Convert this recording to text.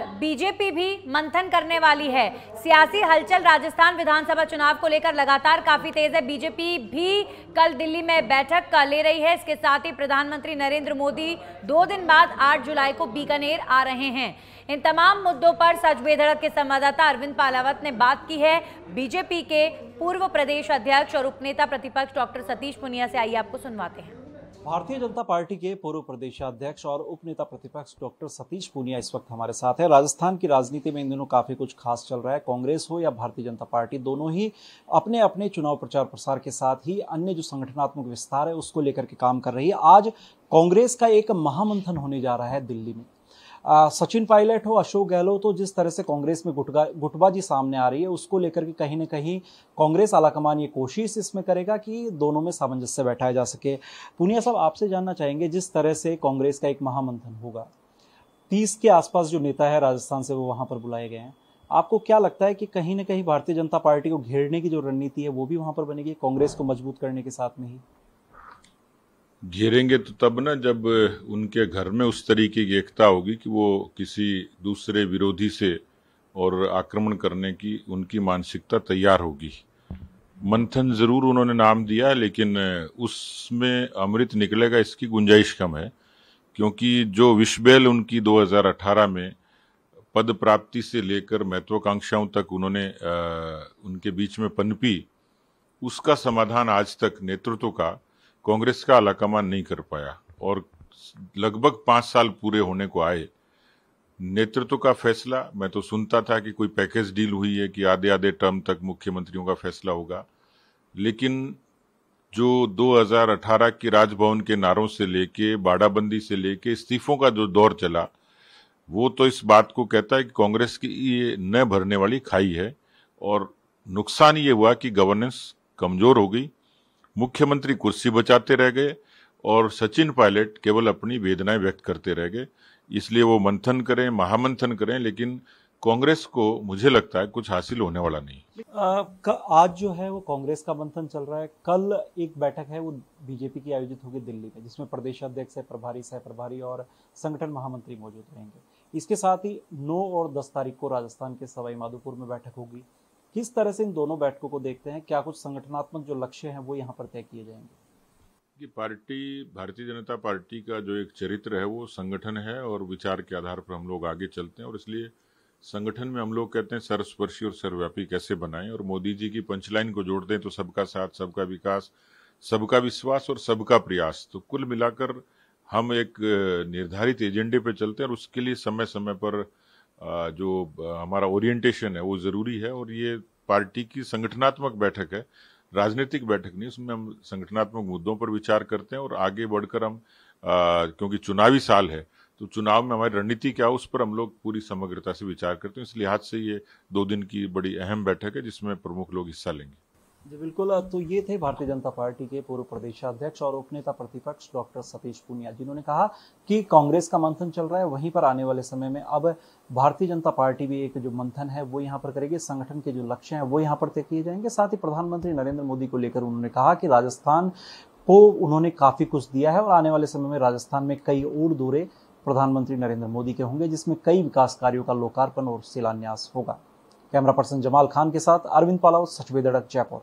BJP भी मंथन करने वाली है सियासी हलचल राजस्थान विधानसभा चुनाव को लेकर लगातार काफी तेज है बीजेपी भी कल दिल्ली में बैठक का ले रही है इसके साथ ही प्रधानमंत्री नरेंद्र मोदी दो दिन बाद 8 जुलाई को बीकानेर आ रहे हैं इन तमाम मुद्दों पर सच बेधड़क के संवाददाता अरविंद पालावत ने बात की है बीजेपी के पूर्व प्रदेश अध्यक्ष और उपनेता प्रतिपक्ष डॉक्टर सतीश पुनिया से आइए आपको सुनवाते हैं भारतीय जनता पार्टी के पूर्व प्रदेशाध्यक्ष और उपनेता प्रतिपक्ष डॉक्टर सतीश पूनिया इस वक्त हमारे साथ है राजस्थान की राजनीति में इन दिनों काफी कुछ खास चल रहा है कांग्रेस हो या भारतीय जनता पार्टी दोनों ही अपने अपने चुनाव प्रचार प्रसार के साथ ही अन्य जो संगठनात्मक विस्तार है उसको लेकर के काम कर रही है आज कांग्रेस का एक महामंथन होने जा रहा है दिल्ली में सचिन पायलट हो अशोक गहलोत हो जिस तरह से कांग्रेस में गुटगा गुटबाजी सामने आ रही है उसको लेकर के कहीं ना कहीं कांग्रेस आलाकमान ये कोशिश इसमें करेगा कि दोनों में सामंजस्य बैठाया जा सके पुनिया साहब आपसे जानना चाहेंगे जिस तरह से कांग्रेस का एक महामंथन होगा तीस के आसपास जो नेता है राजस्थान से वो वहाँ पर बुलाए गए हैं आपको क्या लगता है कि कहीं ना कहीं भारतीय जनता पार्टी को घेरने की जो रणनीति है वो भी वहाँ पर बनेगी कांग्रेस को मजबूत करने के साथ में ही घेरेंगे तो तब ना जब उनके घर में उस तरीके की एकता होगी कि वो किसी दूसरे विरोधी से और आक्रमण करने की उनकी मानसिकता तैयार होगी मंथन ज़रूर उन्होंने नाम दिया लेकिन उसमें अमृत निकलेगा इसकी गुंजाइश कम है क्योंकि जो विश्वबेल उनकी 2018 में पद प्राप्ति से लेकर महत्वाकांक्षाओं तक उन्होंने आ, उनके बीच में पनपी उसका समाधान आज तक नेतृत्व का कांग्रेस का आलाकमान नहीं कर पाया और लगभग पांच साल पूरे होने को आए नेतृत्व का फैसला मैं तो सुनता था कि कोई पैकेज डील हुई है कि आधे आधे टर्म तक मुख्यमंत्रियों का फैसला होगा लेकिन जो 2018 के राजभवन के नारों से लेके बाड़ाबंदी से लेके इस्तीफों का जो दौर चला वो तो इस बात को कहता है कि कांग्रेस की ये न भरने वाली खाई है और नुकसान ये हुआ कि गवर्नेंस कमज़ोर हो गई मुख्यमंत्री कुर्सी बचाते रह गए और सचिन पायलट केवल अपनी वेदनाएं व्यक्त करते रह गए इसलिए वो मंथन करें महामंथन करें लेकिन कांग्रेस को मुझे लगता है कुछ हासिल होने वाला नहीं आ, आज जो है वो कांग्रेस का मंथन चल रहा है कल एक बैठक है वो बीजेपी की आयोजित होगी दिल्ली में जिसमें प्रदेश अध्यक्ष है प्रभारी सह प्रभारी और संगठन महामंत्री मौजूद रहेंगे इसके साथ ही 9 और 10 तारीख को राजस्थान के सवाई माधोपुर में बैठक होगी किस तरह से इन दोनों बैठकों को देखते हैं क्या कुछ संगठनात्मक जो लक्ष्य हैं वो यहाँ पर तय किए जाएंगे कि पार्टी भारतीय जनता पार्टी का जो एक चरित्र है वो संगठन है और विचार के आधार पर हम लोग आगे चलते हैं और इसलिए संगठन में हम लोग कहते हैं सर्वस्पर्शी और सर्वव्यापी कैसे बनाएं और मोदी जी की पंचलाइन को जोड़ दें तो सबका साथ सबका विकास सबका विश्वास और सबका प्रयास तो कुल मिलाकर हम एक निर्धारित एजेंडे पर चलते हैं और उसके लिए समय समय पर जो हमारा ओरिएंटेशन है वो ज़रूरी है और ये पार्टी की संगठनात्मक बैठक है राजनीतिक बैठक नहीं उसमें हम संगठनात्मक मुद्दों पर विचार करते हैं और आगे बढ़कर हम आ, क्योंकि चुनावी साल है तो चुनाव में हमारी रणनीति क्या है उस पर हम लोग पूरी समग्रता से विचार करते हैं इस लिहाज से ये दो दिन की बड़ी अहम बैठक है जिसमें प्रमुख लोग हिस्सा लेंगे जी बिल्कुल तो ये थे भारतीय जनता पार्टी के पूर्व प्रदेशाध्यक्ष और उपनेता प्रतिपक्ष डॉक्टर सतीश पूनिया जिन्होंने कहा कि कांग्रेस का मंथन चल रहा है वहीं पर आने वाले समय में अब भारतीय जनता पार्टी भी एक जो मंथन है वो यहाँ पर करेगी संगठन के जो लक्ष्य हैं वो यहाँ पर तय किए जाएंगे साथ ही प्रधानमंत्री नरेंद्र मोदी को लेकर उन्होंने कहा कि राजस्थान को उन्होंने काफ़ी कुछ दिया है और आने वाले समय में राजस्थान में कई और दौरे प्रधानमंत्री नरेंद्र मोदी के होंगे जिसमें कई विकास कार्यों का लोकार्पण और शिलान्यास होगा कैमरा पर्सन जमाल खान के साथ अरविंद पालाव सचवेदड़क दड़क जयपुर